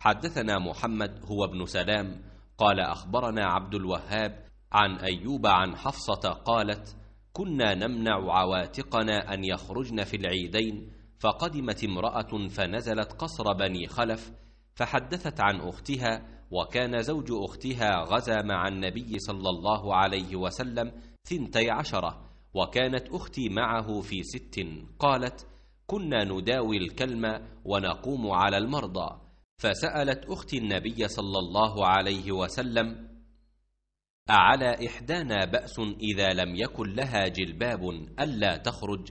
حدثنا محمد هو ابن سلام قال أخبرنا عبد الوهاب عن أيوب عن حفصة قالت كنا نمنع عواتقنا أن يخرجن في العيدين فقدمت امرأة فنزلت قصر بني خلف فحدثت عن أختها وكان زوج أختها غزا مع النبي صلى الله عليه وسلم ثنتي عشرة وكانت أختي معه في ست قالت كنا نداوي الكلمة ونقوم على المرضى فسالت اختي النبي صلى الله عليه وسلم اعلى احدانا باس اذا لم يكن لها جلباب الا تخرج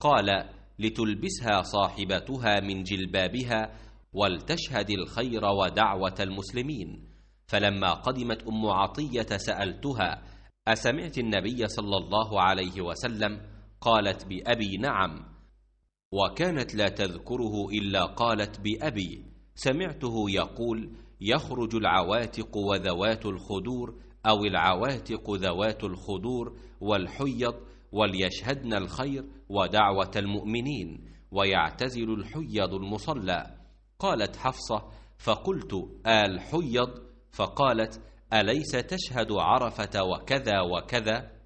قال لتلبسها صاحبتها من جلبابها ولتشهد الخير ودعوه المسلمين فلما قدمت ام عطيه سالتها اسمعت النبي صلى الله عليه وسلم قالت بابي نعم وكانت لا تذكره الا قالت بابي سمعته يقول يخرج العواتق وذوات الخدور أو العواتق ذوات الخدور والحيض وليشهدن الخير ودعوة المؤمنين ويعتزل الحيض المصلى قالت حفصة فقلت الحيض فقالت أليس تشهد عرفة وكذا وكذا